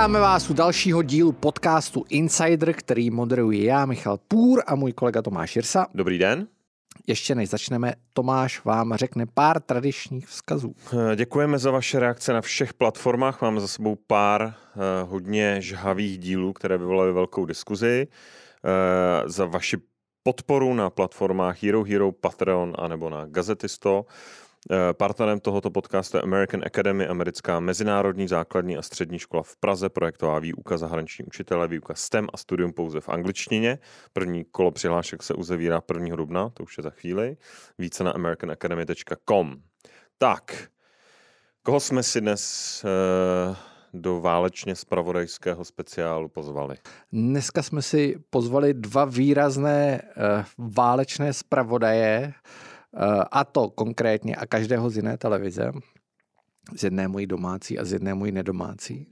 Vítáme vás u dalšího dílu podcastu Insider, který moderuji já, Michal Půr a můj kolega Tomáš Jirsa. Dobrý den. Ještě než začneme, Tomáš vám řekne pár tradičních vzkazů. Eh, děkujeme za vaše reakce na všech platformách. Máme za sebou pár eh, hodně žhavých dílů, které vyvolaly velkou diskuzi. Eh, za vaši podporu na platformách Hero Hero, Patreon a nebo na Gazetisto. Eh, partnerem tohoto podcastu je American Academy, americká mezinárodní základní a střední škola v Praze, projektová výuka zahraniční učitele, výuka STEM a studium pouze v angličtině. První kolo přihlášek se uzavírá 1. dubna, to už je za chvíli. Více na americanacademy.com. Tak, koho jsme si dnes eh, do válečně spravodajského speciálu pozvali? Dneska jsme si pozvali dva výrazné eh, válečné spravodaje. Eh, a to konkrétně a každého z jiné televize, z jedné mojí domácí a z jedné mojí nedomácí.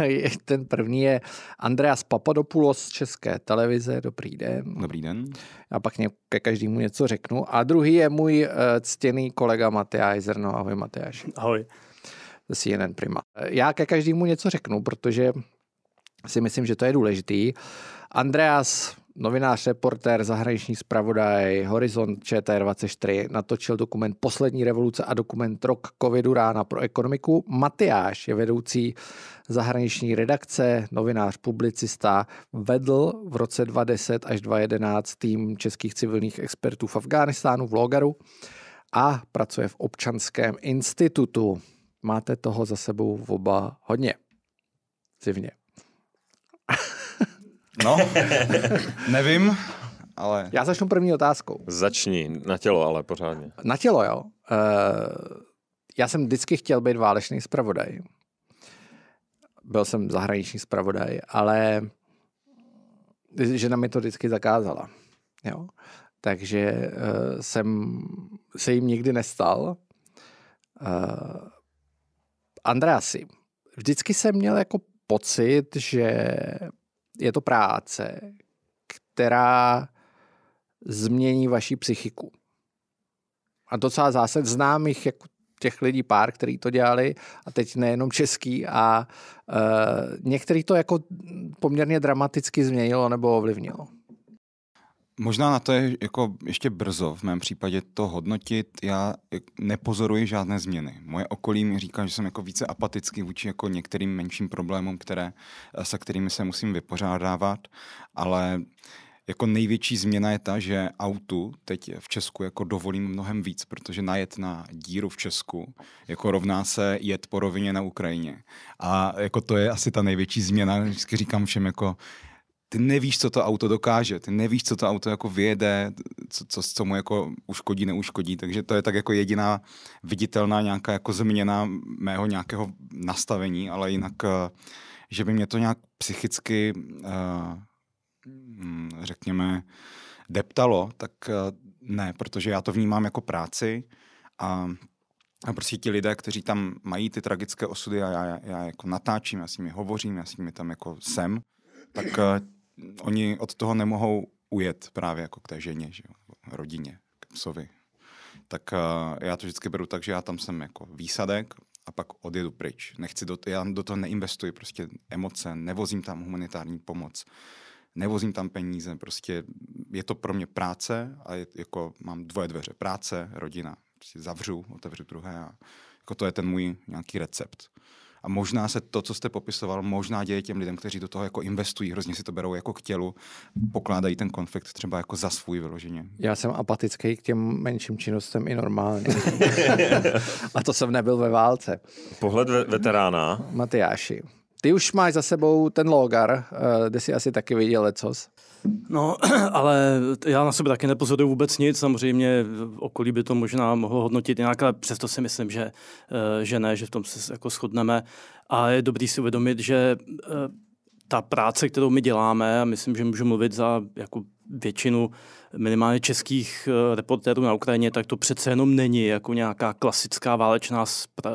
Eh, ten první je Andreas Papadopoulos z České televize. Dobrý den. Dobrý den. A pak ke každému něco řeknu. A druhý je můj eh, ctěný kolega Matyáš Zrno. Ahoj Matyáš. Ahoj. CNN Prima. Já ke každému něco řeknu, protože si myslím, že to je důležitý. Andreas Novinář, reportér, zahraniční zpravodaj, Horizont ČT24 natočil dokument Poslední revoluce a dokument Rok covidu rána pro ekonomiku. Matyáš je vedoucí zahraniční redakce, novinář, publicista, vedl v roce 2010 až 2011 tým českých civilních expertů v Afghánistánu v Logaru a pracuje v občanském institutu. Máte toho za sebou oba hodně. Zivně. No, nevím, ale... Já začnu první otázkou. Začni, na tělo ale pořádně. Na tělo, jo. E, já jsem vždycky chtěl být válečný zpravodaj. Byl jsem zahraniční zpravodaj, ale žena mi to vždycky zakázala. Jo. Takže e, jsem se jim nikdy nestal. Uh, eh, Andrási, vždycky jsem měl jako pocit, že je to práce, která změní vaši psychiku. A docela zásad znám jich jako těch lidí pár, který to dělali a teď nejenom český a uh, některý to jako poměrně dramaticky změnilo nebo ovlivnilo. Možná na to je jako ještě brzo v mém případě to hodnotit. Já nepozoruji žádné změny. Moje okolí mi říká, že jsem jako více apatický vůči jako některým menším problémům, které, eh, se kterými se musím vypořádávat, ale jako největší změna je ta, že autu teď v Česku jako dovolím mnohem víc, protože najet na díru v Česku jako rovná se jet po rovině na Ukrajině. A jako to je asi ta největší změna. Vždycky říkám všem jako ty nevíš, co to auto dokáže, ty nevíš, co to auto jako vyjede, co, co, co mu jako uškodí, neuškodí, takže to je tak jako jediná viditelná nějaká jako změna mého nějakého nastavení, ale jinak, eh, že by mě to nějak psychicky, eh, mm, řekněme, deptalo, tak eh, ne, protože já to vnímám jako práci a a prostě ti lidé, kteří tam mají ty tragické osudy a já, já jako natáčím, já s nimi hovořím, já s nimi tam jako jsem, tak oni od toho nemohou ujet právě jako k té ženě, že jo, rodině, k psovi. Tak uh, já to vždycky beru tak, že já tam jsem jako výsadek a pak odjedu pryč. Nechci do, já do toho neinvestuji prostě emoce, nevozím tam humanitární pomoc, nevozím tam peníze, prostě je to pro mě práce a je, jako mám dvoje dveře, práce, rodina. Prostě zavřu, otevřu druhé a jako to je ten můj nějaký recept. A možná se to, co jste popisoval, možná děje těm lidem, kteří do toho jako investují, hrozně si to berou jako k tělu, pokládají ten konflikt třeba jako za svůj vyloženě. Já jsem apatický k těm menším činnostem i normálně. A to jsem nebyl ve válce. Pohled ve- veterána. Matyáši, ty už máš za sebou ten Logar, eh, kde jsi asi taky viděl lecos. No, ale já na sebe taky nepozoruju vůbec nic. Samozřejmě okolí by to možná mohlo hodnotit jinak, ale přesto si myslím, že, eh, že ne, že v tom se jako shodneme. A je dobrý si uvědomit, že eh, ta práce, kterou my děláme, a myslím, že můžu mluvit za jako většinu minimálně českých eh, reportérů na Ukrajině, tak to přece jenom není jako nějaká klasická válečná eh,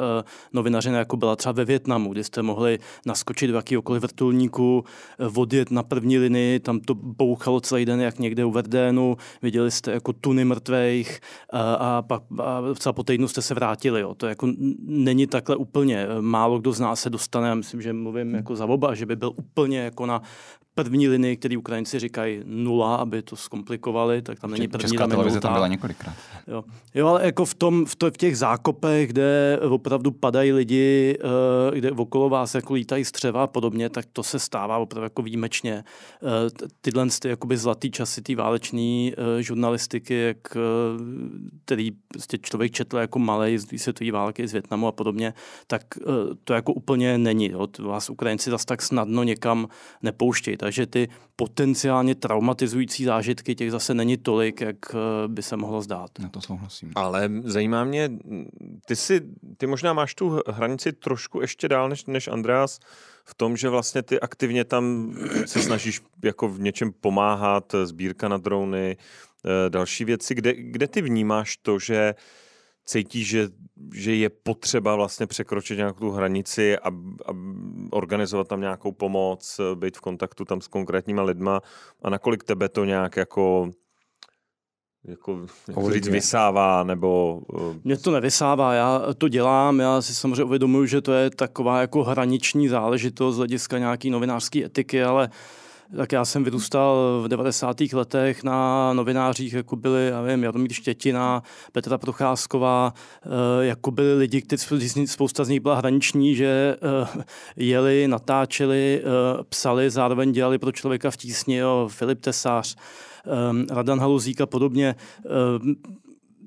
novinařina, jako byla třeba ve Větnamu, kde jste mohli naskočit do jakýkoliv vrtulníku, eh, odjet na první linii, tam to bouchalo celý den, jak někde u Verdénu, viděli jste jako tuny mrtvých a pak a celá po týdnu jste se vrátili. Jo. To jako není takhle úplně. Málo kdo z nás se dostane, myslím, že mluvím jako za oba, že by byl úplně jako na první linii, který Ukrajinci říkají nula, aby to zkomplikovali, tak tam není první Česká televize tam byla několikrát. Jo. jo, ale jako v, tom, v, to, v těch zákopech, kde opravdu padají lidi, eh, kde okolo vás jako lítají střeva a podobně, tak to se stává opravdu jako výjimečně. Eh, tyhle ty, jakoby zlatý časy ty váleční eh, žurnalistiky, jak, který prostě člověk četl jako malej z světové války, z Větnamu a podobně, tak to jako úplně není. Jo. Vás Ukrajinci zase tak snadno někam nepouštějí takže ty potenciálně traumatizující zážitky těch zase není tolik, jak eh, by se mohlo zdát. Na to souhlasím. Ale zajímá mě, ty, si, ty možná máš tu hranici trošku ještě dál než, než Andreas v tom, že vlastně ty aktivně tam se snažíš jako v něčem pomáhat, eh, sbírka na drony, eh, další věci, kde, kde ty vnímáš to, že uh, cítí, že, že je potřeba vlastně překročit nějakou tu hranici a, a organizovat tam nějakou pomoc, být v kontaktu tam s konkrétníma lidma a nakolik tebe to nějak jako jako, jak říct, vysává, nebo... Eh, mě to nevysává, já to dělám, já si samozřejmě uvědomuji, že to je taková jako hraniční záležitost z hlediska nějaký novinářské etiky, ale uh, tak já jsem vyrůstal v 90. letech na novinářích, jako byli, já vím, Jaromír Štětina, Petra Procházková, eh, jako byli lidi, kteří spousta z nich byla hraniční, že eh, jeli, natáčeli, eh, psali, zároveň dělali pro člověka v tísni, jo, Filip Tesář, Radan Haluzík a podobně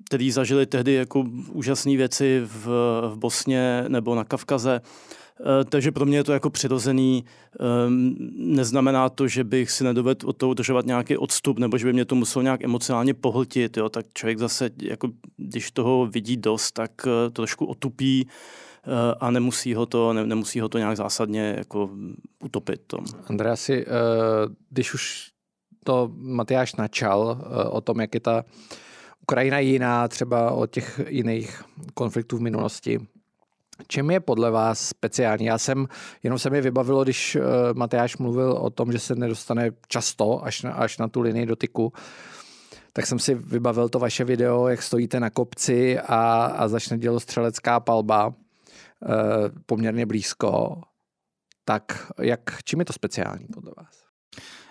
který zažili tehdy jako úžasné věci v, v Bosně nebo na Kavkaze. Uh, Eh, takže pro mě je to jako přirozený. Ehm, neznamená to, že bych si nedovedl od toho udržovat nějaký odstup, nebo že by mě to muselo nějak emocionálně pohltit. Jo? Tak člověk zase, jako, když toho vidí dost, tak eh, trošku otupí eh, a nemusí ho to, ne, nemusí ho to nějak zásadně jako utopit. Tom. Andreasi, když už to Matyáš načal o tom, jak je ta Ukrajina jiná třeba od těch jiných konfliktů v minulosti, Čem je podle vás speciální? Já jsem, jenom se mi vybavilo, když uh, Matyáš mluvil o tom, že se nedostane často až na, až na tu linii dotyku, tak jsem si vybavil to vaše video, jak stojíte na kopci a, a začne dělostřelecká palba uh, poměrně blízko. Tak jak, čím je to speciální podle vás?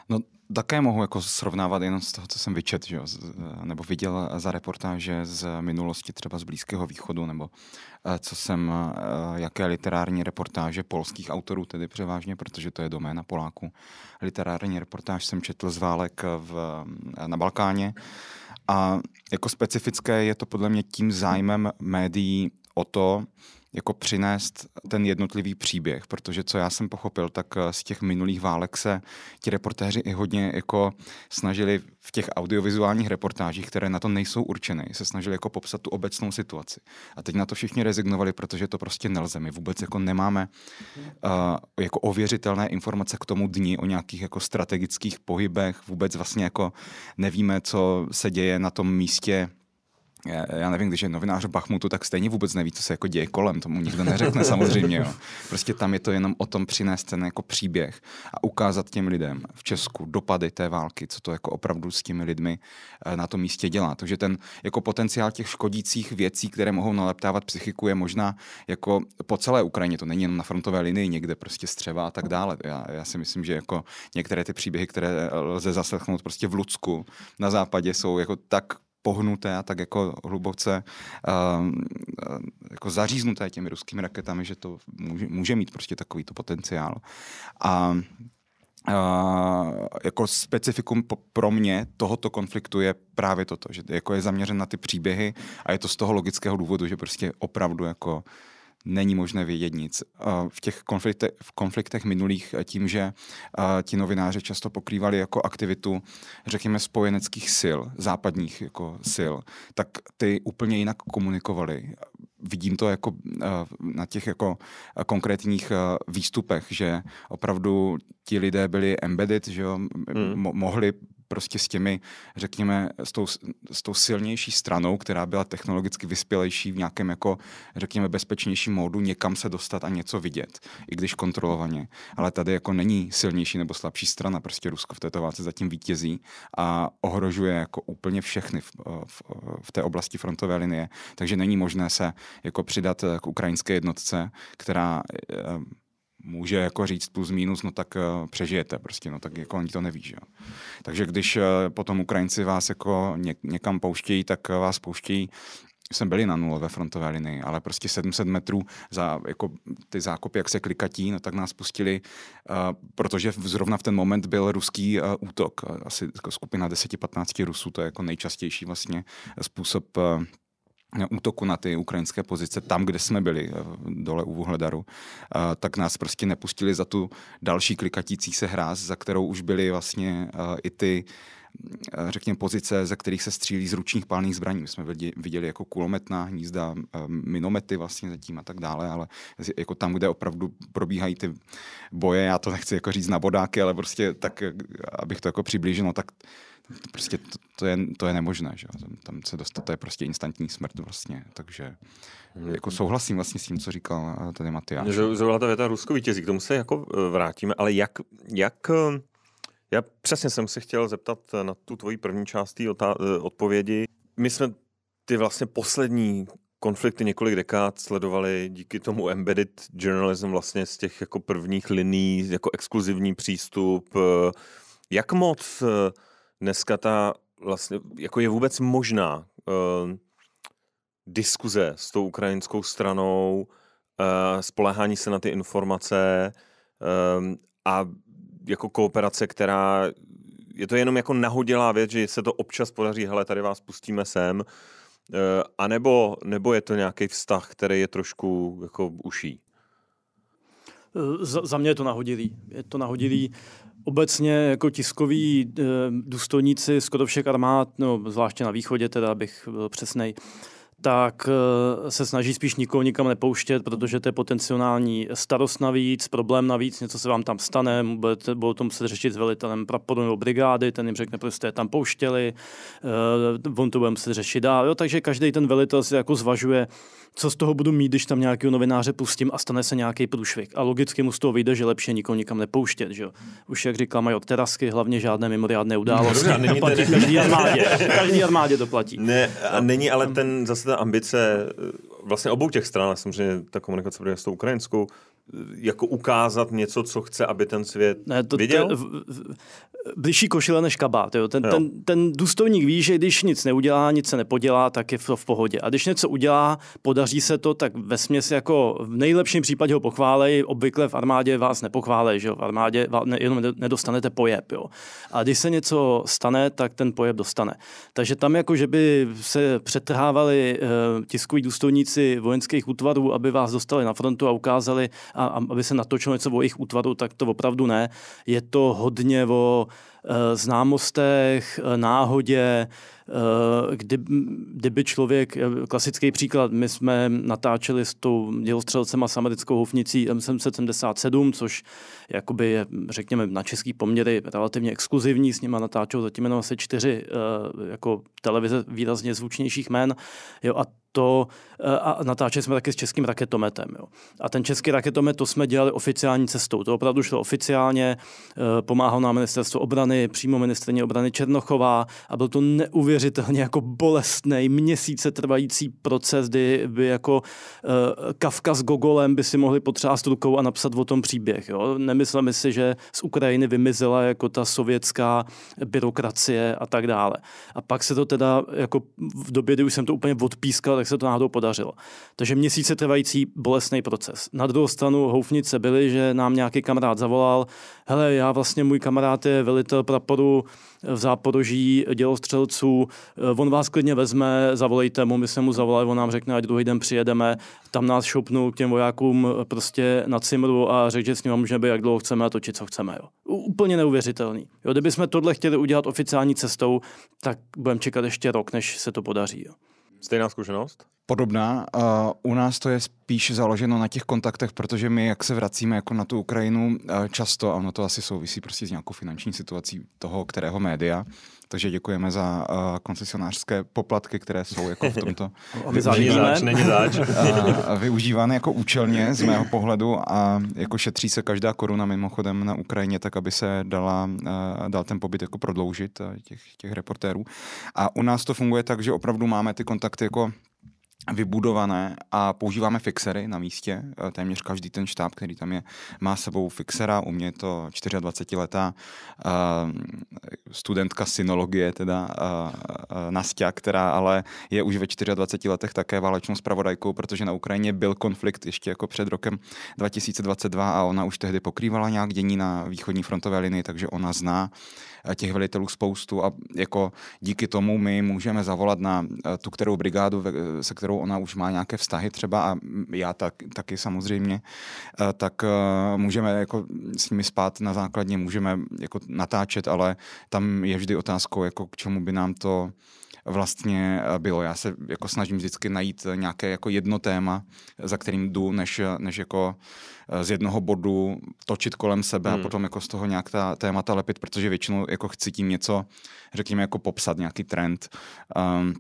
No také mohu jako srovnávat jenom z toho, co jsem vyčet, že jo, nebo viděl za reportáže z minulosti třeba z Blízkého východu, nebo eh, co jsem, eh, jaké literární reportáže polských autorů, tedy převážně, protože to je doména poláku. Literární reportáž jsem četl z válek v, eh, na Balkáně a jako specifické je to podle mě tím zájmem médií o to, jako přinést ten jednotlivý příběh, protože co já jsem pochopil, tak eh, z těch minulých válek se ti reportéři i hodně jako snažili v těch audiovizuálních reportážích, které na to nejsou určeny, se snažili jako popsat tu obecnou situaci. A teď na to všichni rezignovali, protože to prostě nelze. My vůbec jako nemáme uh, jako ověřitelné informace k tomu dni o nějakých jako strategických pohybech, vůbec vlastně jako nevíme, co se děje na tom místě já nevím, když je novinář v Bachmutu, tak stejně vůbec neví, co se jako děje kolem, tomu nikdo neřekne samozřejmě. Jo. Prostě tam je to jenom o tom přinést ten jako příběh a ukázat těm lidem v Česku dopady té války, co to jako opravdu s těmi lidmi eh, na tom místě dělá. Takže ten jako potenciál těch škodících věcí, které mohou naleptávat psychiku, je možná jako po celé Ukrajině, to není jenom na frontové linii, někde prostě střeva a tak dále. Já, já si myslím, že jako některé ty příběhy, které lze zaslechnout prostě v Lucku na západě, jsou jako tak pohnuté a tak jako hluboce ehm, eh, jako zaříznuté těmi ruskými raketami, že to může, může mít prostě takovýto potenciál. A Uh, jako specifikum pro mě tohoto konfliktu je právě toto, že jako je zaměřen na ty příběhy a je to z toho logického důvodu, že prostě opravdu jako není možné vědět nic. Eh, v těch konflikte, v konfliktech minulých eh, tím, že eh, ti novináři často pokrývali jako aktivitu, řekněme, spojeneckých sil, západních jako sil, tak ty úplně jinak komunikovali vidím to jako na těch jako konkrétních výstupech, že opravdu ti lidé byli embedded, že jo, mm. mohli prostě s těmi, řekněme, s tou, s tou silnější stranou, která byla technologicky vyspělejší v nějakém jako, řekněme, bezpečnějším módu, někam se dostat a něco vidět, i když kontrolovaně. Ale tady jako není silnější nebo slabší strana, prostě Rusko v této válce zatím vítězí a ohrožuje jako úplně všechny v, v, v té oblasti frontové linie, takže není možné se jako přidat k ukrajinské jednotce, která eh, může jako říct plus minus, no tak eh, přežijete prostě, no tak jako oni to neví, že jo. Takže když eh, potom Ukrajinci vás jako někam pouštějí, tak eh, vás pouštějí jsme byli na nulové frontové linii, ale prostě 700 metrů za jako ty zákopy, jak se klikatí, no tak nás pustili, protože zrovna v ten moment byl ruský útok. Asi jako skupina 10-15 Rusů, to je jako nejčastější vlastně způsob útoku na ty ukrajinské pozice tam, kde jsme byli, eh, dole u Vuhledaru, eh, tak nás prostě nepustili za tu další klikatící se hráz, za kterou už byly vlastně eh, i ty řekněme, pozice, ze kterých se střílí z ručních palných zbraní. My jsme viděli jako kulometná hnízda, minomety vlastně zatím a tak dále, ale jako tam, kde opravdu probíhají ty boje, já to nechci jako říct na bodáky, ale prostě tak, abych to jako přiblížil, no, tak Prostě to, to, je, to je nemožné, že tam, tam se dostat, to je prostě instantní smrt vlastně, takže mhm. jako souhlasím vlastně s tím, co říkal eh, tady Matyáš. No, zrovna ta věta Rusko vítězí, k tomu se jako eh, vrátíme, ale jak, jak eh, já přesně jsem se chtěl zeptat na tu tvoji první část té odpovědi. My jsme ty vlastně poslední konflikty několik dekád sledovali díky tomu embedded journalism vlastně z těch jako prvních liní, jako exkluzivní přístup. Jak moc dneska ta vlastně, jako je vůbec možná uh, diskuze s tou ukrajinskou stranou, uh, spolehání se na ty informace um, a jako kooperace, která je to jenom jako nahodilá věc, že se to občas podaří, hele, tady vás pustíme sem, eh, a nebo nebo je to nějaký vztah, který je trošku jako uší? Eh, za, za mě je to nahodilý. Je to nahodilý. Obecně jako tiskoví eh, důstojníci skoro všech armád, no, zvláště na východě, teda abych byl přesnej, tak eh, se snaží spíš nikoho nikam nepouštět, protože to je potenciální starost navíc, problém navíc, něco se vám tam stane, budete, budou tom se řešit s velitelem praporu nebo brigády, ten jim řekne, prostě je tam pouštěli, eh, on to bude se řešit dál. Jo, takže každý ten velitel si jako zvažuje, co z toho budu mít, když tam nějakého novináře pustím a stane se nějaký průšvih. A logicky mu z toho vyjde, že lepší nikomu nikam nepouštět. Že? Už jak říkal od terasky, hlavně žádné mimořádné události. No, to no, no, platí každý armádě. každý armádě to platí. Ne, a no. není ale ten zase ta ambice eh, vlastně obou těch stran, samozřejmě ta komunikace s tou ukrajinskou, jako ukázat něco, co chce, aby ten svět ne, to, viděl? To, v, v, bližší košile než kabát. Jo. Ten, jo. Ten, ten důstojník ví, že když nic neudělá, nic se nepodělá, tak je to v pohodě. A když něco udělá, podaří se to, tak ve směs jako v nejlepším případě ho pochválej, obvykle v armádě vás nepochválej, že jo. v armádě ne, jenom nedostanete pojeb. Jo. A když se něco stane, tak ten pojeb dostane. Takže tam jako, že by se přetrhávali e, eh, tiskoví důstojníci vojenských útvarů, aby vás dostali na frontu a ukázali, a, a aby se natočilo něco o jejich útvaru, tak to opravdu ne. Je to hodně o e, známostech, eh, náhodě, eh, kdy, kdyby člověk, klasický příklad, my jsme natáčeli s tou dělostřelcema s americkou houfnicí M777, což jakoby je, řekněme, na český poměry relativně exkluzivní, s nima natáčel zatím jenom asi čtyři jako televize výrazně zvučnějších jmen. Jo, a to eh, a natáčeli jsme taky s českým raketometem. Jo. A ten český raketomet, to jsme dělali oficiální cestou. To opravdu šlo oficiálně, eh, pomáhalo nám ministerstvo obrany, přímo ministrně obrany Černochová a byl to neuvěřitelně jako bolestný, měsíce trvající proces, kdy by jako eh, Kafka s Gogolem by si mohli potřást rukou a napsat o tom příběh. Jo. Nemyslíme si, že z Ukrajiny vymizela jako ta sovětská byrokracie a tak dále. A pak se to teda jako v době, kdy už jsem to úplně odpískal, tak se to náhodou podařilo. Takže měsíce trvající bolestný proces. Na druhou stranu houfnice byly, že nám nějaký kamarád zavolal, hele, já vlastně, můj kamarád je velitel praporu v Záporoží, dělostřelců, eh, on vás klidně vezme, zavolejte mu, my se mu zavolali, on nám řekne, ať druhý den přijedeme, tam nás šopnul k těm vojákům eh, prostě na cimru a řekne, že s ním můžeme být, jak dlouho chceme a točit, co chceme. Jo. Úplně neuvěřitelný. Jo, kdybychom tohle chtěli udělat oficiální cestou, tak budeme čekat ještě rok, než se to podaří. Jo. Stejná zkušenost? Podobná. Uh, u nás to je spíš založeno na těch kontaktech, protože my, jak se vracíme jako na tu Ukrajinu uh, často, a ono to asi souvisí prostě s nějakou finanční situací toho, kterého média, takže děkujeme za uh, koncesionářské poplatky, které jsou jako v tomto eh, využívány jako účelně z mého pohledu a jako šetří se každá koruna mimochodem na Ukrajině, tak aby se dala, uh, dal ten pobyt jako prodloužit uh, těch, těch reportérů. A u nás to funguje tak, že opravdu máme ty kontakty jako vybudované a používáme fixery na místě. Eh, téměř každý ten štáb, který tam je, má sebou fixera. U mě je to 24-letá eh, studentka synologie, teda eh, Nastia, která ale je už ve 24 letech také válečnou spravodajkou, protože na Ukrajině byl konflikt ještě jako před rokem 2022 a ona už tehdy pokrývala nějak dění na východní frontové linii, takže ona zná Eh, těch velitelů spoustu a jako díky tomu my můžeme zavolat na eh, tu kterou brigádu, eh, se kterou ona už má nějaké vztahy třeba a já tak, taky samozřejmě, tak můžeme jako s nimi spát na základně, můžeme jako natáčet, ale tam je vždy otázkou, jako k čemu by nám to vlastně eh, bylo. Já se jako snažím vždycky najít eh, nějaké jako jedno téma, za kterým jdu, než, eh, než jako z jednoho bodu točit kolem sebe hmm. a potom jako z toho nějak ta témata lepit, protože většinou jako chci tím něco, řekněme, jako popsat nějaký trend. Um,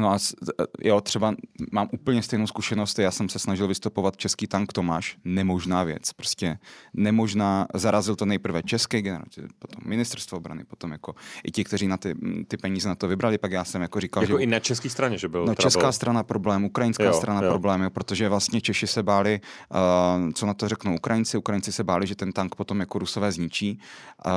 No a e, jo, třeba mám úplně stejnou zkušenost, já jsem se snažil vystupovat český tank Tomáš, nemožná věc, prostě nemožná, zarazil to nejprve český generál, potom ministerstvo obrany, potom jako i ti, kteří na ty, ty peníze na to vybrali, pak já jsem jako říkal, jako že... i na české straně, že byl No česká česká strana problém, ukrajinská jo, strana jo. problém, jo, protože vlastně Češi se báli, uh, co na to řeknou Ukrajinci, Ukrajinci se báli, že ten tank potom jako Rusové zničí. Uh,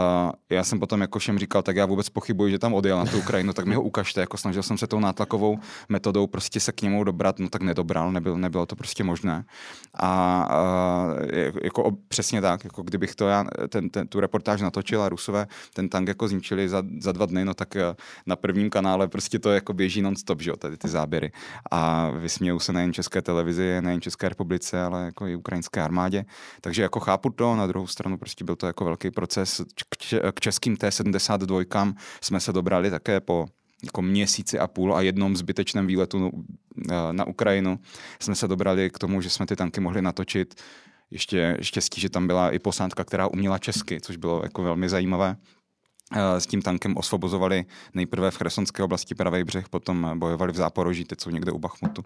já jsem potom jako všem říkal, tak já vůbec pochybuji, že tam odjel na tu Ukrajinu, tak mi ho ukažte, jako snažil jsem se tou nátlakovou takovou metodou prostě se k němu dobrat, no tak nedobral, nebyl, nebylo to prostě možné. A, a jako přesně tak, jako kdybych to já, ten, ten, tu reportáž natočil a Rusové ten tank jako zničili za, za dva dny, no tak eh, na prvním kanále prostě to jako běží non-stop, že jo, tady ty záběry. A vysmějou se nejen české televizi, nejen České republice, ale jako i ukrajinské armádě. Takže jako chápu to, na druhou stranu prostě byl to jako velký proces. K českým T-72 jsme se dobrali také po jako měsíci a půl a jednom zbytečném výletu no, na Ukrajinu jsme se dobrali k tomu, že jsme ty tanky mohli natočit. Ještě štěstí, že tam byla i posádka, která uměla česky, což bylo jako velmi zajímavé. Eh, s tím tankem osvobozovali nejprve v Chersonské oblasti Pravý břeh, potom bojovali v Záporoží, teď jsou někde u Bachmutu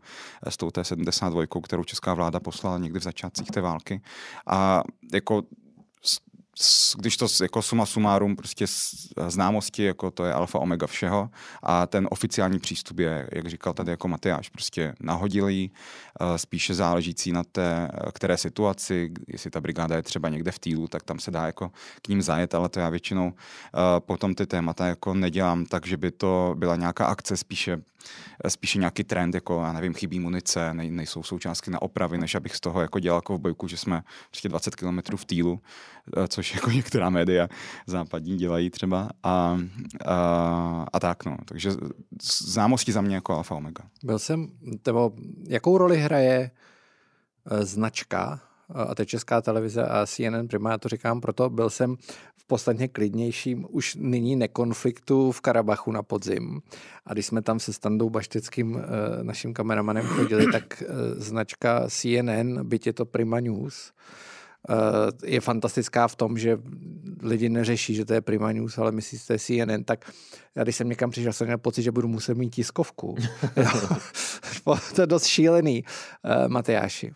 eh, s tou T-72, kterou česká vláda poslala někdy v začátcích té války. A jako když to jako suma sumárum, prostě známosti, jako to je alfa omega všeho a ten oficiální přístup je, jak říkal tady jako Matyáš, prostě nahodilý, e, spíše záležící na té, e, které situaci, jestli ta brigáda je třeba někde v týlu, tak tam se dá jako k ním zajet, ale to já většinou e, potom ty témata jako nedělám tak, že by to byla nějaká akce, spíše spíše nějaký trend, jako já nevím, chybí munice, nej, nejsou součástky na opravy, než abych z toho jako dělal jako v bojku, že jsme prostě 20 km v týlu, eh, což jako některá média západní dělají třeba a, a, a tak no. Takže známosti za mě jako alfa omega. Byl jsem, tebo, jakou roli hraje eh, značka a to je Česká televize a CNN Prima, já to říkám proto, byl jsem v podstatně klidnějším už nyní nekonfliktu v Karabachu na podzim. A když jsme tam se Standou Baštickým, eh, naším kameramanem, chodili, tak eh, značka CNN, byť je to Prima News, eh, je fantastická v tom, že lidi neřeší, že to je Prima News, ale myslí, že to je CNN, tak já když jsem někam přišel, jsem měl pocit, že budu muset mít tiskovku. to je dost šílený, Matejáši.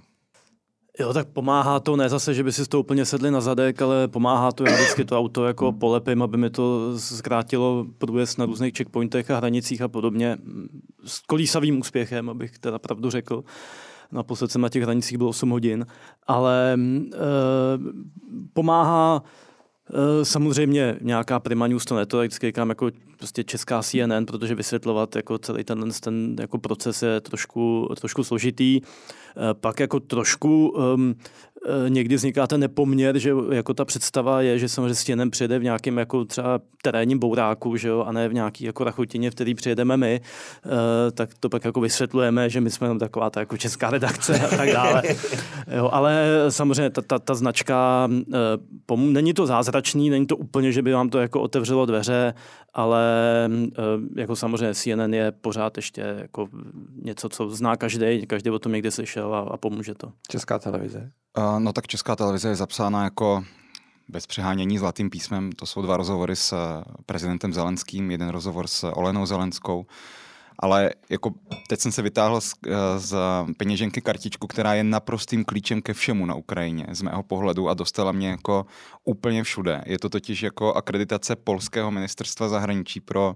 Jo, tak pomáhá to, ne zase, že by si to úplně sedli na zadek, ale pomáhá to, já vždycky to auto jako polepím, aby mi to zkrátilo průjezd na různých checkpointech a hranicích a podobně s kolísavým úspěchem, abych teda pravdu řekl. Naposled jsem na těch hranicích byl 8 hodin, ale e, pomáhá Eh, samozřejmě nějaká prima news to neto, to vždycky říkám jako prostě česká CNN, protože vysvětlovat jako celý ten, ten jako proces je trošku, trošku složitý. Eh, pak jako trošku um, Eh, někdy vzniká ten nepoměr, že jako ta představa je, že samozřejmě stěnem přijede v nějakém jako třeba terénním bouráku, že jo, a ne v nějaký jako rachutině, v který přijedeme my, eh, tak to pak jako vysvětlujeme, že my jsme jenom taková ta jako česká redakce a tak dále. Jo, ale samozřejmě ta, ta, ta značka, eh, pomů- není to zázračný, není to úplně, že by vám to jako otevřelo dveře, ale jako samozřejmě CNN je pořád ještě jako něco, co zná každý, každý o tom někdy slyšel a, a pomůže to. Česká televize. Eh, no tak Česká televize je zapsána jako bez přehánění zlatým písmem. To jsou dva rozhovory s eh, prezidentem Zelenským, jeden rozhovor s Olenou Zelenskou ale jako teď jsem se vytáhl z, eh, z peněženky kartičku, která je naprostým klíčem ke všemu na Ukrajině z mého pohledu a dostala mě jako úplně všude. Je to totiž jako akreditace polského ministerstva zahraničí pro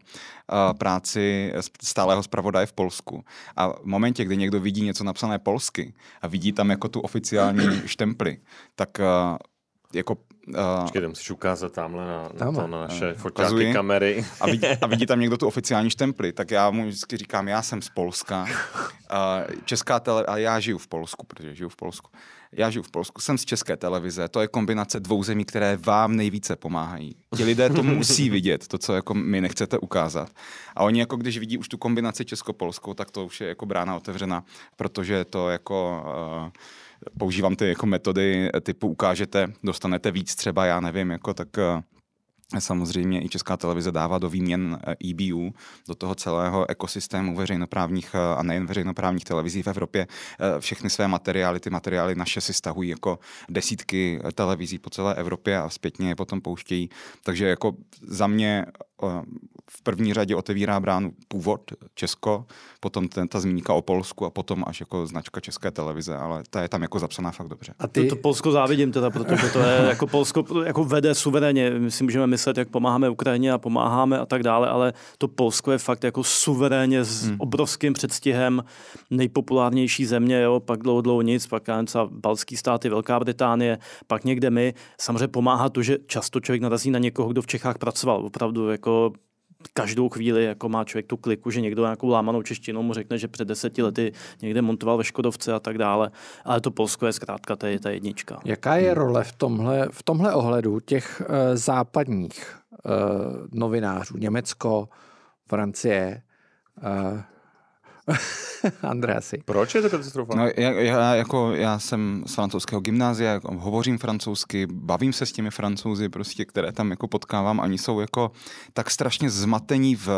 uh, práci stálého zpravodaje v Polsku. A v momentě, kdy někdo vidí něco napsané polsky a vidí tam jako tu oficiální štemply, tak uh, jako Eh, Počkej, to musíš ukázat tamhle na, tam, na, na eh, naše uh, foťáky, ukazuji, kamery. A vidí, a vidí tam někdo tu oficiální štempli, tak já mu vždycky říkám, já jsem z Polska, uh, česká tele, a já žiju v Polsku, protože žiju v Polsku. Já žiju v Polsku, jsem z české televize, to je kombinace dvou zemí, které vám nejvíce pomáhají. Ti lidé to musí vidět, to, co jako my nechcete ukázat. A oni jako když vidí už tu kombinaci česko-polskou, tak to už je jako brána otevřena, protože to jako... Uh, používám ty jako metody typu ukážete, dostanete víc třeba, já nevím, jako tak eh, Samozřejmě i Česká televize dává do výměn EBU, eh, e do toho celého ekosystému veřejnoprávních eh, a nejen veřejnoprávních televizí v Evropě. Všechny své materiály, ty materiály naše si stahují jako desítky televizí po celé Evropě a zpětně je potom pouštějí. Takže jako za mě Ehm, v první řadě otevírá bránu původ Česko, potom ten, ta zmínka o Polsku a potom až jako značka České televize, ale ta je tam jako zapsaná fakt dobře. A ty... To, to Polsko závidím teda, protože to je jako Polsko jako vede suverénně. My si můžeme myslet, jak pomáháme Ukrajině a pomáháme a tak dále, ale to Polsko je fakt jako suverénně s hmm. obrovským předstihem nejpopulárnější země, jo, pak dlouho, dlouho nic, pak třeba Balský státy, Velká Británie, pak někde my. Samozřejmě pomáhá to, že často člověk narazí na někoho, kdo v Čechách pracoval. Opravdu jako jako každou chvíli jako má člověk tu kliku, že někdo nějakou lámanou češtinou mu řekne, že před deseti lety někde montoval ve Škodovce a tak dále. Ale to Polsko je zkrátka ta, je ta jednička. Jaká je role v tomhle, v tomhle ohledu těch uh, západních uh, novinářů? Německo, Francie, eh, André asi. Proč je to katastrofa? No, já, já, jako, já jsem z francouzského gymnázia, jako, hovořím francouzsky, bavím se s těmi francouzi, prostě, které tam jako potkávám, ani jsou jako tak strašně zmatení v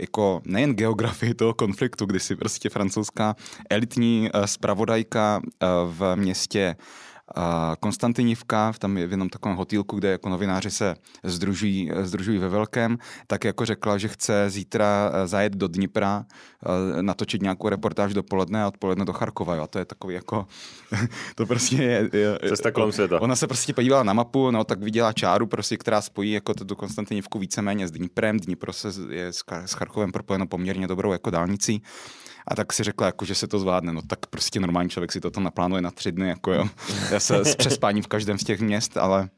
jako nejen geografii toho konfliktu, kdy si prostě francouzská elitní spravodajka eh, eh, v městě Konstantinivka, tam je v jednom takovém hotýlku, kde jako novináři se združují, združují ve velkém, tak jako řekla, že chce zítra eh, zajet do Dnipra, eh, natočit nějakou reportáž dopoledne a odpoledne do Charkova. Jo. A to je takový jako, to prostě je... je Cesta kolem světa. Ona se prostě podívala na mapu, no tak viděla čáru, prostě, která spojí jako tu Konstantinivku víceméně s Dniprem. Dnipro se je s Charkovem propojeno poměrně dobrou jako dálnicí. A tak si řekla, jako, že se to zvládne. No tak prostě normální člověk si toto naplánuje na tři dny. Jako, jo. Já se s přespáním v každém z těch měst, ale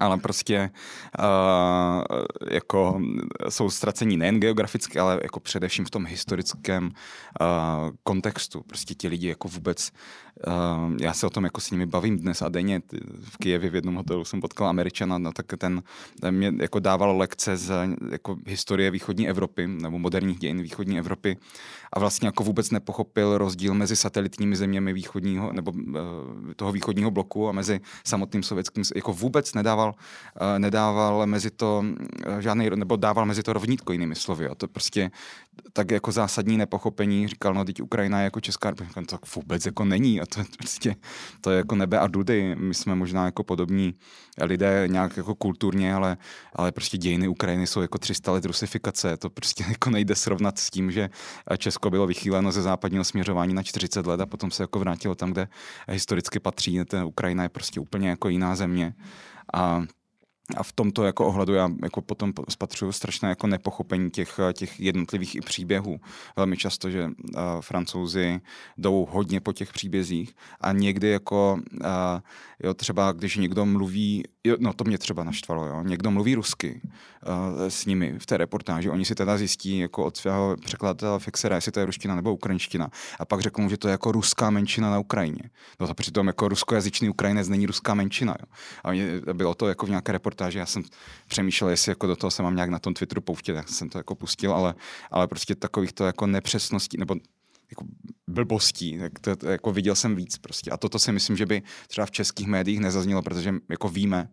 ale prostě uh, jako jsou ztracení nejen geograficky, ale jako především v tom historickém uh, kontextu. Prostě ti lidi jako vůbec Ehm, já se o tom jako s nimi bavím dnes a denně. V Kijevě v jednom hotelu jsem potkal Američana, no tak ten, ten mě jako dával lekce z jako historie východní Evropy nebo moderních dějin východní Evropy a vlastně jako vůbec nepochopil rozdíl mezi satelitními zeměmi východního nebo uh, toho východního bloku a mezi samotným sovětským, jako vůbec nedával, uh, nedával mezi to eh, žádný, nebo dával mezi to rovnítko jinými slovy. A to prostě tak jako zásadní nepochopení, říkal, no teď Ukrajina je jako Česká republika, no, tak vůbec jako není a to je prostě, to je jako nebe a dudy. My jsme možná jako podobní lidé nějak jako kulturně, ale, ale prostě dějiny Ukrajiny jsou jako 300 let rusifikace. To prostě jako nejde srovnat s tím, že Česko bylo vychýleno ze západního směřování na 40 let a potom se jako vrátilo tam, kde historicky patří. Ta Ukrajina je prostě úplně jako jiná země. A a v tomto jako ohledu já jako potom spatřuju strašné jako nepochopení těch, těch jednotlivých i příběhů. Velmi často, že uh, francouzi jdou hodně po těch příbězích a někdy jako uh, jo, třeba když někdo mluví, jo, no to mě třeba naštvalo, jo, někdo mluví rusky uh, s nimi v té reportáži, oni si teda zjistí jako od svého překladatele fixera, jestli to je ruština nebo ukrajinština a pak řeknou, že to je jako ruská menšina na Ukrajině. No to přitom jako ruskojazyčný Ukrajinec není ruská menšina. Jo. A bylo to jako v nějaké reportáži reportáže. Já jsem přemýšlel, jestli jako do toho se mám nějak na tom Twitteru pouštět, já jsem to jako pustil, ale, ale prostě takových to jako nepřesností, nebo jako blbostí, tak to, to, jako viděl jsem víc prostě. A toto si myslím, že by třeba v českých médiích nezaznělo, protože jako víme,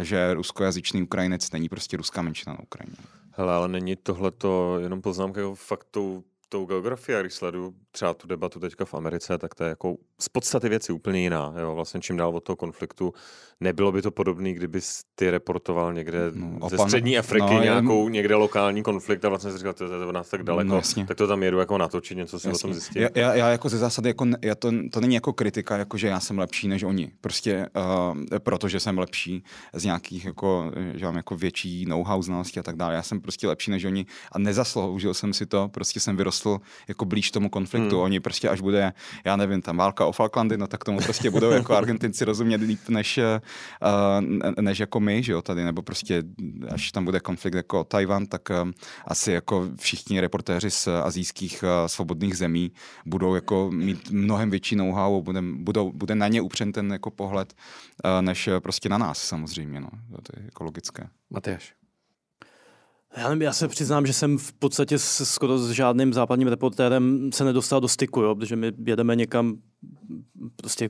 že ruskojazyčný Ukrajinec není prostě ruská menšina na Ukrajině. Hele, ale není tohleto jenom poznámka jako fakt tou, tou geografii, když sleduju třeba tu debatu teďka v Americe, tak to je jako z podstaty věci úplně jiná. Jo? Vlastně čím dál od toho konfliktu. Nebylo by to podobné, kdyby ty reportoval někde mm, mm, no, ze pan, střední Afriky no, nějakou jen... někde lokální konflikt a vlastně říkal, to je od nás tak mm, daleko, no, jasně. tak to tam jedu jako natočit, něco si jasně. o tom zjistit. Já, já, já jako ze zásady, jako, já to, to není jako kritika, jako že já jsem lepší než oni. Prostě uh, protože jsem lepší z nějakých, jako, že mám jako větší know-how znalosti a tak dále. Já jsem prostě lepší než oni a nezasloužil jsem si to, prostě jsem vyrostl jako blíž tomu konfliktu projektu. Hmm. Oni prostě, až bude, já nevím, tam válka o Falklandy, no tak tomu prostě budou jako Argentinci rozumět líp než, uh, než jako my, že jo, tady, nebo prostě až tam bude konflikt jako Tajvan, tak uh, asi jako všichni reportéři z azijských uh, svobodných zemí budou jako mít mnohem větší know-how, bude, budou, bude na ně upřen ten jako pohled, uh, než prostě na nás samozřejmě, no. To je jako logické. Matyáš. Já, nevím, já se přiznám, že jsem v podstatě s, skoro s žádným západním reportérem se nedostal do styku, jo, protože my jedeme někam prostě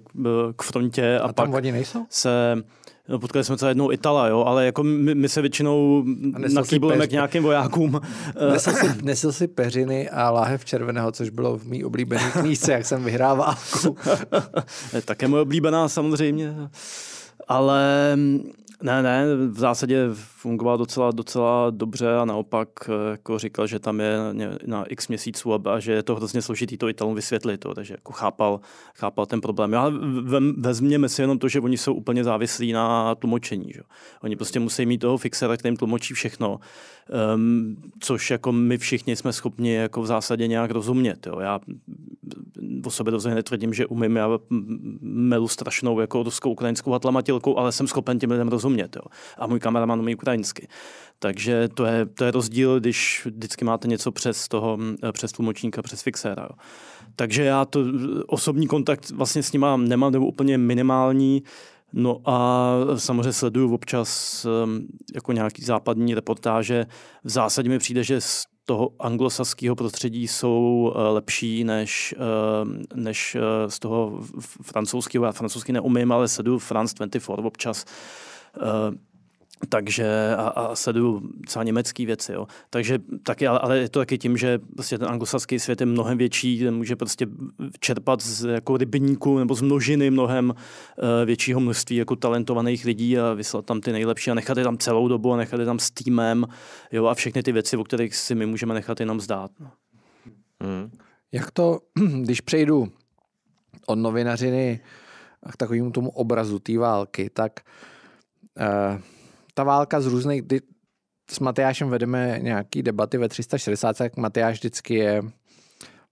k frontě a, a tam pak oni nejsou? se no, potkali jsme celé jednou Itala, jo, ale jako my, my se většinou nakýbujeme k nějakým vojákům. Nesl si, nesl si peřiny a láhev červeného, což bylo v mý oblíbený knížce, jak jsem vyhrával. Také moje oblíbená samozřejmě. Ale ne, ne, v zásadě fungoval docela, docela dobře a naopak eh, jako říkal, že tam je na x měsíců a, že je to hrozně složitý to Italům vysvětlit, to, takže jako chápal, chápal ten problém. Já vezměme si jenom to, že oni jsou úplně závislí na tlumočení. Že? Oni prostě musí mít toho fixera, který jim tlumočí všechno, um, což jako my všichni jsme schopni jako v zásadě nějak rozumět. Jo? Já o sobě rozhodně netvrdím, že umím, já melu strašnou jako ruskou, ukrajinskou hatlamatě, ale jsem schopen těm lidem rozumět rozumět. Jo. A můj kameraman umí ukrajinsky. Takže to je, to je rozdíl, když vždycky máte něco přes toho, eh, přes tlumočníka, přes fixéra. Jo. Takže já to osobní kontakt vlastně s nima nemám, nebo úplně minimální. No a samozřejmě sleduju občas ehm, jako nějaký západní reportáže. V zásadě mi přijde, že z toho anglosaského prostředí jsou eh, lepší než, ehm, než eh, z toho francouzského. Já francouzsky neumím, ale sleduju France 24 občas Eh, takže a, a sleduju celá německé věci. Jo. Takže taky, ale, ale, je to taky tím, že prostě ten anglosaský svět je mnohem větší, ten může prostě čerpat z jako rybníku nebo z množiny mnohem e, většího množství jako talentovaných lidí a vyslat tam ty nejlepší a nechat je tam celou dobu a nechat je tam s týmem jo, a všechny ty věci, o kterých si my můžeme nechat jenom zdát. No. Hmm. Jak to, když přejdu od novinařiny k takovému tomu obrazu té války, tak Eh, ta válka z různých, kdy s Matyášem vedeme nějaký debaty ve 360, tak Matyáš vždycky je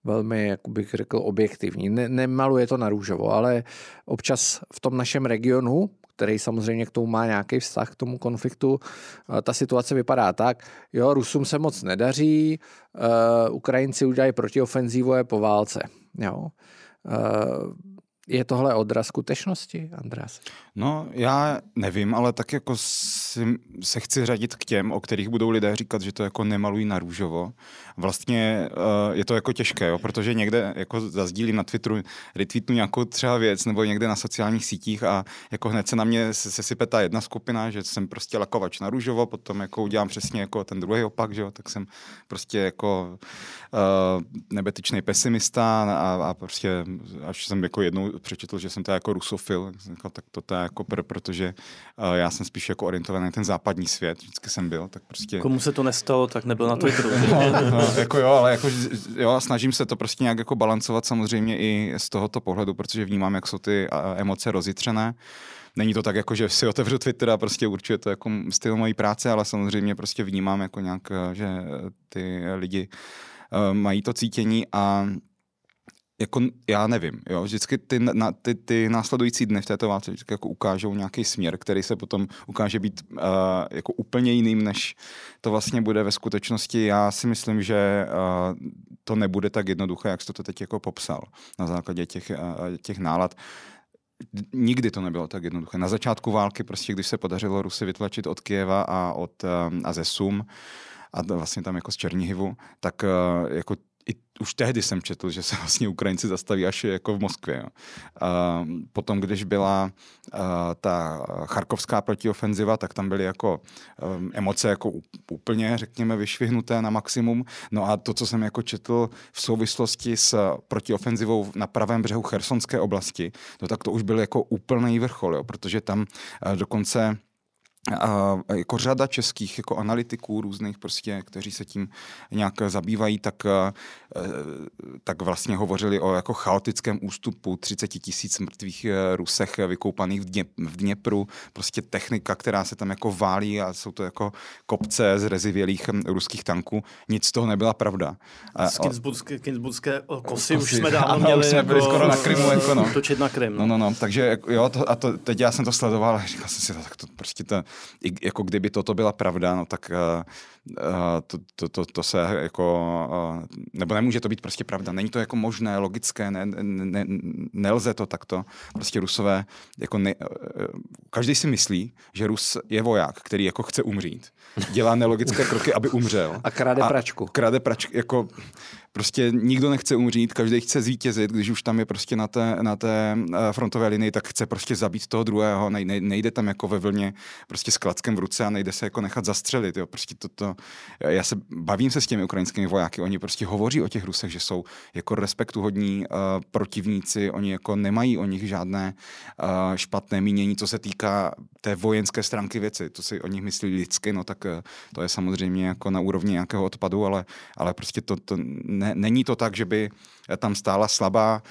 velmi, jak bych řekl, objektivní. Ne, nemaluje to na růžovo, ale občas v tom našem regionu, který samozřejmě k tomu má nějaký vztah, k tomu konfliktu, eh, ta situace vypadá tak, jo, Rusům se moc nedaří, uh, Ukrajinci udělají protiofenzívu je po válce. Jo. Uh, je tohle odraz skutečnosti, András? No, já nevím, ale tak jako si, se chci řadit k těm, o kterých budou lidé říkat, že to jako nemalují na růžovo. Vlastně uh, je to jako těžké, jo, protože někde jako zazdílím na Twitteru, retweetnu nějakou třeba věc nebo někde na sociálních sítích a jako hned se na mě sesype ta jedna skupina, že jsem prostě lakovač na růžovo, potom jako udělám přesně jako ten druhý opak, že jo, tak jsem prostě jako uh, eh, nebetyčný pesimista a, a prostě až jsem jako jednou přečetl, že jsem to jako rusofil, tak, jsem říkal, tak to, je jako pr, protože eh, já jsem spíš jako orientovaný na ten západní svět, vždycky jsem byl, tak prostě... Komu se to nestalo, tak nebyl na Twitteru. no, no, jako jo, ale jako, jo, snažím se to prostě nějak jako balancovat samozřejmě i z tohoto pohledu, protože vnímám, jak jsou ty eh, emoce rozitřené. Není to tak, jako, že si otevřu Twitter a prostě určuje to jako styl mojí práce, ale samozřejmě prostě vnímám jako nějak, eh, že ty lidi mají to cítění a jako já nevím, jo, vždycky ty, na, ty, ty následující dny v této válce vždycky jako ukážou nějaký směr, který se potom ukáže být uh, jako úplně jiným, než to vlastně bude ve skutečnosti. Já si myslím, že uh, to nebude tak jednoduché, jak jste to teď jako popsal na základě těch, uh, těch nálad. Nikdy to nebylo tak jednoduché. Na začátku války, prostě když se podařilo Rusy vytlačit od Kieva a, od, uh, a ze Sum, a vlastně tam jako z Černihivu, tak uh, jako i už tehdy jsem četl, že se vlastně Ukrajinci zastaví až jako v Moskvě. Jo. A potom, když byla a, ta charkovská protiofenziva, tak tam byly jako um, emoce jako úplně, řekněme, vyšvihnuté na maximum. No a to, co jsem jako četl v souvislosti s protiofenzivou na pravém břehu Chersonské oblasti, no tak to už byl jako úplný vrchol, jo, protože tam dokonce a jako řada českých jako analytiků různých prostě, kteří se tím nějak zabývají, tak, e, tak vlastně hovořili o jako chaotickém ústupu 30 tisíc mrtvých e, Rusech vykoupaných v, Dně, v Dněpru, prostě technika, která se tam jako válí a jsou to jako kopce z rezivělých ruských tanků. Nic z toho nebyla pravda. Z Kinsburské, Kinsburské kosy, kosy už jsme dávno měli. Už jsme byli jako skoro na Krymu. Jako no. Točit na Krym. No, no, no. no. Takže jako, jo, to, a to, teď já jsem to sledoval a říkal jsem si, no, tak to prostě to, i jako kdyby toto byla pravda, no tak eh, Eh, to, to, to, to se jako, eh, nebo nemůže to být prostě pravda. Není to jako možné, logické, ne, ne, nelze to takto. Prostě Rusové, jako ne, eh, každý si myslí, že Rus je voják, který jako chce umřít. Dělá nelogické kroky, aby umřel. A krade pračku. A krade pračku, jako prostě nikdo nechce umřít, každý chce zvítězit, když už tam je prostě na té, na té frontové linii, tak chce prostě zabít toho druhého, nejde tam jako ve vlně prostě s klackem v ruce a nejde se jako nechat zastřelit, jo. prostě to, to já se bavím se s těmi ukrajinskými vojáky, oni prostě hovoří o těch Rusech, že jsou jako respektuhodní uh, protivníci, oni jako nemají o nich žádné uh, špatné mínění, co se týká té vojenské stránky věci, to si o nich myslí lidsky, no tak uh, to je samozřejmě jako na úrovni nějakého odpadu, ale, ale prostě to, to ne, není to tak, že by tam stála slabá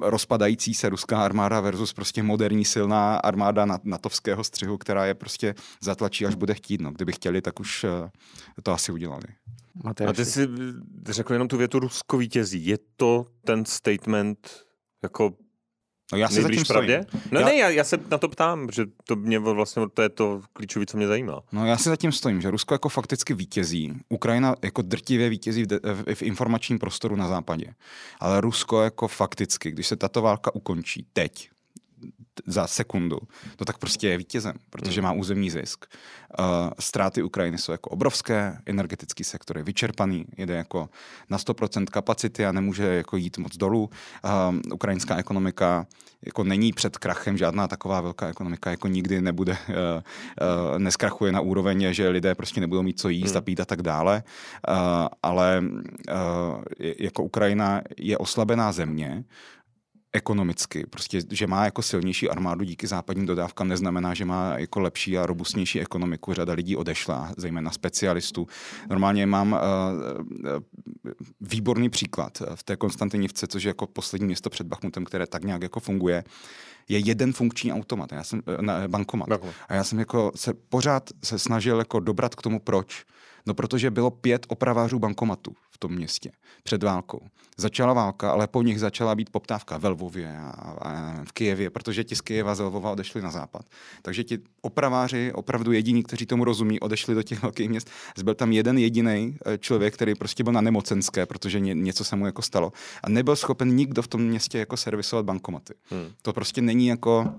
rozpadající se ruská armáda versus prostě moderní silná armáda natovského střihu, která je prostě zatlačí, až bude chtít. No, kdyby chtěli, tak už eh, to asi udělali. Matej, A ty jsi řekl jenom tu větu Rusko vítězí. Je to ten statement jako No já se zatím pravdě? Stojím. No já... ne, já, já se na to ptám, že to mě vlastně to je to klíčové, co mě zajímá. No já se zatím stojím, že Rusko jako fakticky vítězí, Ukrajina jako drtivě vítězí v, de, v, v informačním prostoru na západě. Ale Rusko jako fakticky, když se tato válka ukončí teď, za sekundu, no tak prostě je vítězem, protože hmm. má územní zisk. Stráty eh, ztráty Ukrajiny jsou jako obrovské, energetický sektor je vyčerpaný, jede jako na 100% kapacity a nemůže jako jít moc dolů. Eh, ukrajinská ekonomika jako není před krachem žádná taková velká ekonomika, jako nikdy nebude, eh, neskrachuje na úroveň, že lidé prostě nebudou mít co jíst a hmm. pít a tak dále. ale jako Ukrajina je oslabená země, ekonomicky. Prostě, že má jako silnější armádu díky západním dodávkám, neznamená, že má jako lepší a robustnější ekonomiku. Řada lidí odešla, zejména specialistů. Normálně mám uh, výborný příklad eh, v té Konstantinivce, což je jako poslední město před Bachmutem, které tak nějak jako funguje je jeden funkční automat, já jsem, ne, bankomat. Bankomat. A já jsem jako se pořád se snažil jako dobrat k tomu, proč. No protože bylo pět opravářů bankomatů v tom městě před válkou. Začala válka, ale po nich začala být poptávka ve Lvově a, a v Kijevě, protože ti z Kijeva z Lvova odešli na západ. Takže ti opraváři, opravdu jediní, kteří tomu rozumí, odešli do těch velkých měst. Byl tam jeden jediný e, člověk, který prostě byl na nemocenské, protože ně, něco se mu jako stalo. A nebyl schopen nikdo v tom městě jako servisovat bankomaty. Hmm. To prostě není jako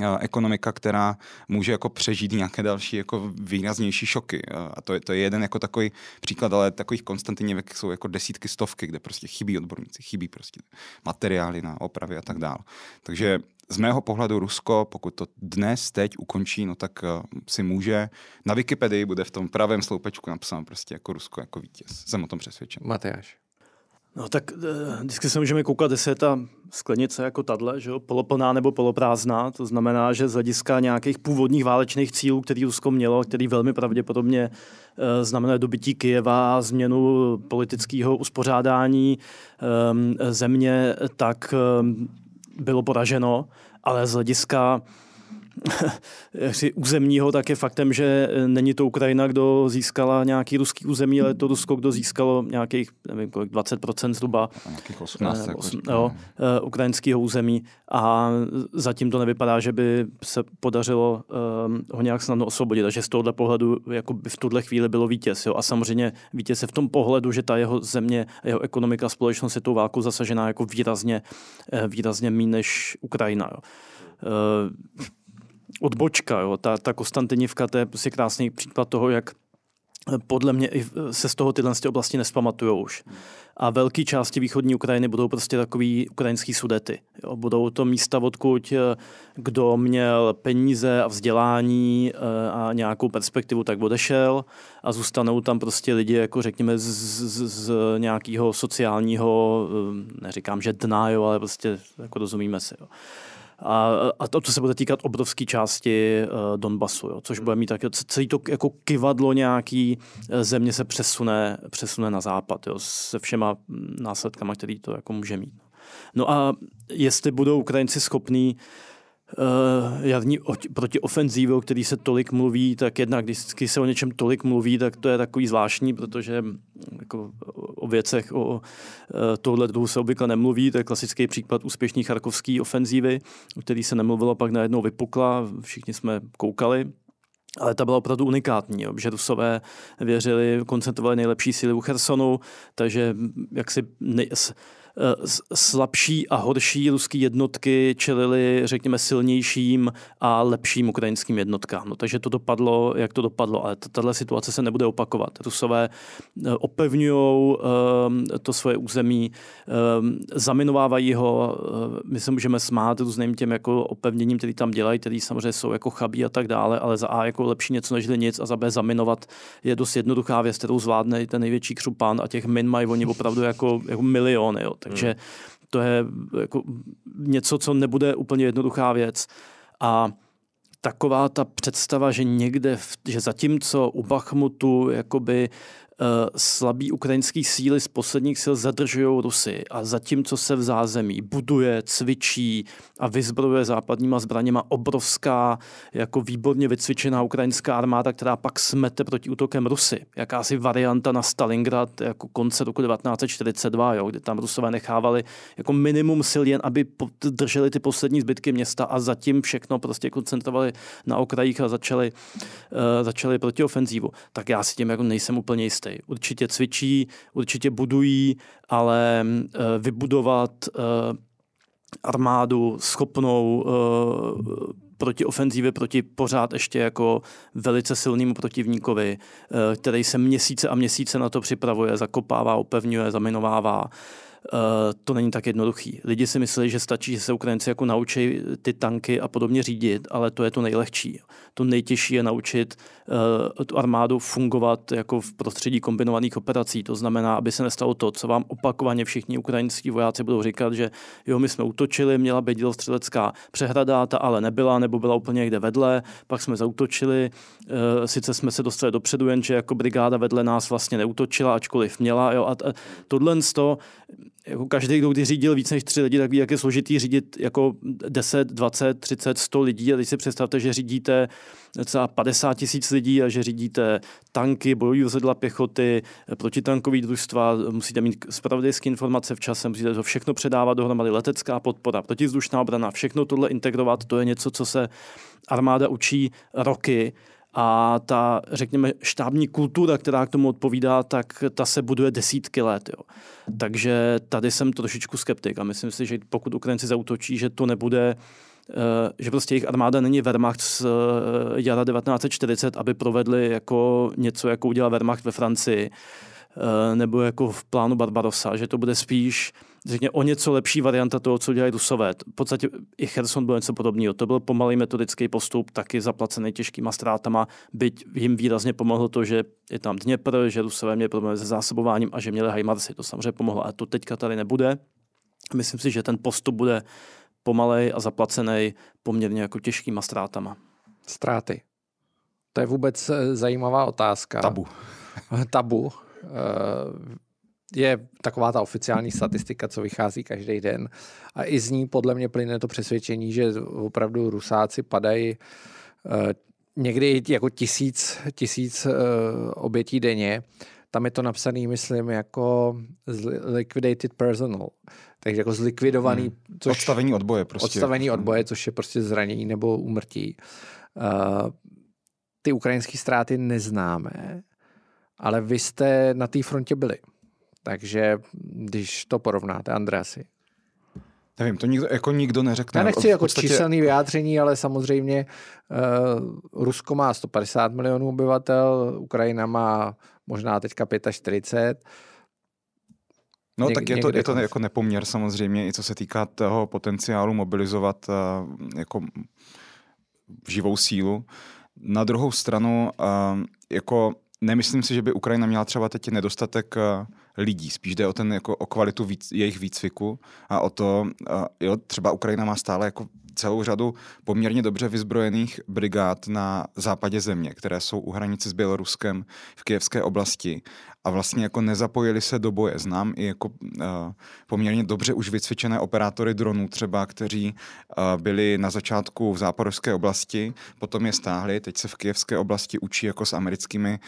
Eh, ekonomika, která může jako přežít nějaké další jako výraznější šoky. Eh, a to je, to je jeden jako takový příklad, ale takových konstantinně jsou jako desítky, stovky, kde prostě chybí odborníci, chybí prostě materiály na opravy a tak dále. Takže z mého pohledu Rusko, pokud to dnes, teď ukončí, no tak eh, si může, na Wikipedii bude v tom pravém sloupečku napsáno prostě jako Rusko jako vítěz. Jsem o tom přesvědčen. Matyáš. No tak eh, vždycky se můžeme koukat, jestli je ta sklenice jako tadle, že jo, poloplná nebo poloprázdná. To znamená, že z hlediska nějakých původních válečných cílů, který Rusko mělo, který velmi pravděpodobně eh, znamená dobytí Kyjeva, změnu politického uspořádání ehm, země, tak ehm, bylo poraženo. Ale z hlediska jaksi územního, tak je faktem, že eh, není to Ukrajina, kdo získala nějaký ruský území, ale to Rusko, kdo získalo nějakých, nevím kolik, 20% zhruba eh, jako no. eh, ukrajinského území a zatím to nevypadá, že by se podařilo eh, ho nějak snadno osvobodit. Takže z tohohle pohledu jako by v tuhle chvíli bylo vítěz. Jo? A samozřejmě vítěz je v tom pohledu, že ta jeho země, jeho ekonomika, společnost je tou válkou zasažená jako výrazně, eh, výrazně méně než Ukrajina. Jo? odbočka. Jo. Ta, ta Konstantinivka, to je prostě krásný příklad toho, jak podle mě se z toho tyhle oblasti nespamatují už. A velké části východní Ukrajiny budou prostě takový ukrajinský sudety. Jo, budou to místa, odkud eh, kdo měl peníze a vzdělání eh, a nějakou perspektivu, tak odešel a zůstanou tam prostě lidi, jako řekněme, z, z, z nějakého sociálního, eh, neříkám, že dna, jo, ale prostě jako rozumíme si. Jo. A, a to, to se bude týkat obrovské části uh, Donbasu, jo, což bude mít tak, celý to jako kivadlo nějaký eh, země se přesune, přesune na západ jo, se všema mm, následkama, který to jako může mít. No a jestli budou Ukrajinci schopní Eh, jarní o který se tolik mluví, tak jednak, když se o něčem tolik mluví, tak to je takový zvláštní, protože hm, jako o věcech o, o eh, tohle druhu se obvykle nemluví. To je klasický případ úspěšný charkovské ofenzívy, o který se nemluvilo, pak najednou vypukla, všichni jsme koukali. Ale ta byla opravdu unikátní, jo, že Rusové věřili, koncentrovali nejlepší síly u Chersonu, takže hm, jak si ne, slabší a horší ruské jednotky čelily, řekněme, silnějším a lepším ukrajinským jednotkám. No, takže to dopadlo, jak to dopadlo, ale tato situace se nebude opakovat. Rusové eh, opevňují eh, to svoje území, eh, zaminovávají ho, my se můžeme smát různým těm jako opevněním, který tam dělají, který samozřejmě jsou jako chabí a tak dále, ale za A jako lepší něco než nic a za B zaminovat je dost jednoduchá věc, kterou zvládne ten největší křupán a těch min mají oni opravdu jako, jako miliony. Jo. Takže hmm. to je jako něco, co nebude úplně jednoduchá věc. A taková ta představa, že někde, v, že zatímco u Bachmutu jakoby Eh, slabí ukrajinské síly z posledních sil zadržují Rusy a zatímco se v zázemí buduje, cvičí a vyzbrojuje západníma zbraněma obrovská, jako výborně vycvičená ukrajinská armáda, která pak smete proti útokem Rusy. Jakási varianta na Stalingrad jako konce roku 1942, jo, kdy tam Rusové nechávali jako minimum sil jen, aby drželi ty poslední zbytky města a zatím všechno prostě koncentrovali na okrajích a začali, uh, začali protiofenzívu. Tak já si tím jako nejsem úplně jistý cesty. Určitě cvičí, určitě budují, ale eh, vybudovat eh, armádu schopnou eh, proti ofenzívě, proti pořád ještě jako velice silnému protivníkovi, který se měsíce a měsíce na to připravuje, zakopává, opevňuje, zaminovává Eh, to není tak jednoduchý. Lidi si myslí, že stačí, že se Ukrajinci jako naučí ty tanky a podobně řídit, ale to je to nejlehčí. To nejtěžší je naučit uh, tu armádu fungovat jako v prostředí kombinovaných operací. To znamená, aby se nestalo to, co vám opakovaně všichni ukrajinskí vojáci budou říkat, že jo, my jsme útočili, měla být dělostřelecká přehrada, ta ale nebyla, nebo byla úplně někde vedle, pak jsme zautočili, uh, sice jsme se dostali dopředu, jenže jako brigáda vedle nás vlastně neutočila, ačkoliv měla. Jo, a, a tohle to jako každý, kdo kdy řídil víc než tři lidi, tak ví, jak je složitý řídit jako 10, 20, 30, 100 lidí. A teď si představte, že řídíte třeba 50 tisíc lidí a že řídíte tanky, bojují vozidla pěchoty, protitankové družstva, musíte mít spravodajské informace v čase, musíte to všechno předávat dohromady, letecká podpora, protizdušná obrana, všechno tohle integrovat, to je něco, co se armáda učí roky a ta, řekněme, štábní kultura, která k tomu odpovídá, tak ta se buduje desítky let. Jo. Takže tady jsem trošičku skeptik a myslím si, že pokud Ukrajinci zautočí, že to nebude eh, že prostě jejich armáda není Wehrmacht z eh, jara 1940, aby provedli jako něco, jako udělal Wehrmacht ve Francii, eh, nebo jako v plánu Barbarossa, že to bude spíš řekně, o něco lepší varianta toho, co dělají Rusové. V podstatě i Herson byl něco podobného. To byl pomalý metodický postup, taky zaplacený těžkýma ztrátama, byť jim výrazně pomohlo to, že je tam Dněpr, že Rusové měli problém se zásobováním a že měli Hajmarsi. To samozřejmě pomohlo, ale to teďka tady nebude. Myslím si, že ten postup bude pomalej a zaplacený poměrně jako těžkýma ztrátama. Ztráty. To je vůbec eh, zajímavá otázka. Tabu. Tabu. Eh, je taková ta oficiální statistika, co vychází každý den. A i z ní podle mě plyne to přesvědčení, že opravdu Rusáci padají eh, někdy jako tisíc, tisíc eh, obětí denně. Tam je to napsané, myslím, jako liquidated personal. Takže jako zlikvidovaný. Hmm. Což, odstavení odboje prostě. Odstavení odboje, hmm. což je prostě zranění nebo úmrtí. Eh, ty ukrajinské ztráty neznáme, ale vy jste na té frontě byli. Takže když to porovnáte, Andreasi. Nevím, to nikdo, jako nikdo neřekne. Já nechci jako podstatě... číselný vyjádření, ale samozřejmě uh, Rusko má 150 milionů obyvatel, Ukrajina má možná teďka 45. No Něk, tak je to, je to jako nepoměr samozřejmě, i co se týká toho potenciálu mobilizovat uh, jako živou sílu. Na druhou stranu, uh, jako nemyslím si, že by Ukrajina měla třeba teď nedostatek uh, lidí. Spíš jde o, ten, jako, o kvalitu víc, jejich výcviku a o to, uh, jo, třeba Ukrajina má stále jako celou řadu poměrně dobře vyzbrojených brigád na západě země, které jsou u hranice s Běloruskem v kijevské oblasti a vlastně jako nezapojili se do boje. Znám i jako uh, poměrně dobře už vycvičené operátory dronů třeba, kteří uh, byli na začátku v záporovské oblasti, potom je stáhli, teď se v kijevské oblasti učí jako s americkými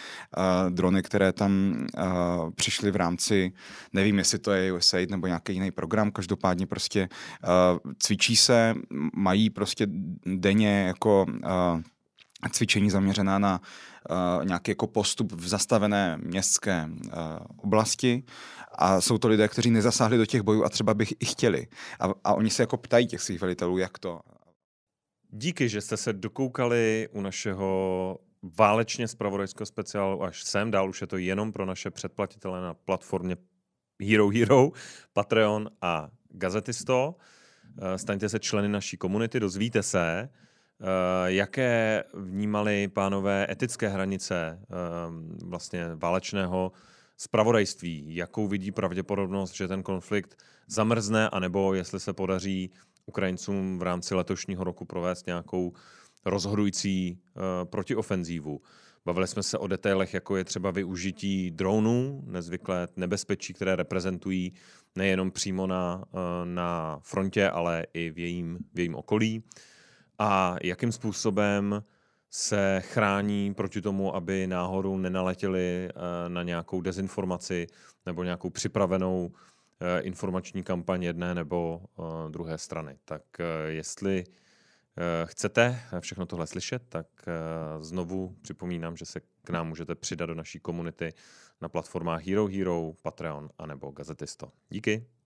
uh, drony, které tam uh, přišly v rámci, nevím, jestli to je USAID nebo nějaký jiný program, každopádně prostě uh, cvičí se, mají prostě denně jako uh, cvičení zaměřená na uh, nějaký jako postup v zastavené městské uh, oblasti a jsou to lidé, kteří nezasáhli do těch bojů a třeba bych i chtěli. A, a oni se jako ptají těch svých velitelů, jak to. Díky, že jste se dokoukali u našeho válečně zpravodajského speciálu až sem. Dál už je to jenom pro naše předplatitele na platformě Hero Hero, Patreon a Gazetisto. Eh, staňte se členy naší komunity, dozvíte se, eh, jaké vnímali pánové etické hranice eh, vlastně válečného spravodajství, jakou vidí pravděpodobnost, že ten konflikt zamrzne, anebo jestli se podaří Ukrajincům v rámci letošního roku provést nějakou rozhodující protiofenzívu. Bavili jsme se o detailech, jako je třeba využití dronů, nezvyklé nebezpečí, které reprezentují nejenom přímo na, eh, na frontě, ale i v jejím, v jejím okolí. A jakým způsobem se chrání proti tomu, aby náhodou nenaletěli eh, na nějakou dezinformaci nebo nějakou připravenou eh, informační kampaň jedné nebo druhé strany. Tak jestli Eh, chcete všechno tohle slyšet, tak eh, znovu připomínám, že se k nám můžete přidat do naší komunity na platformách Hero Hero, Patreon anebo Gazetisto. Díky!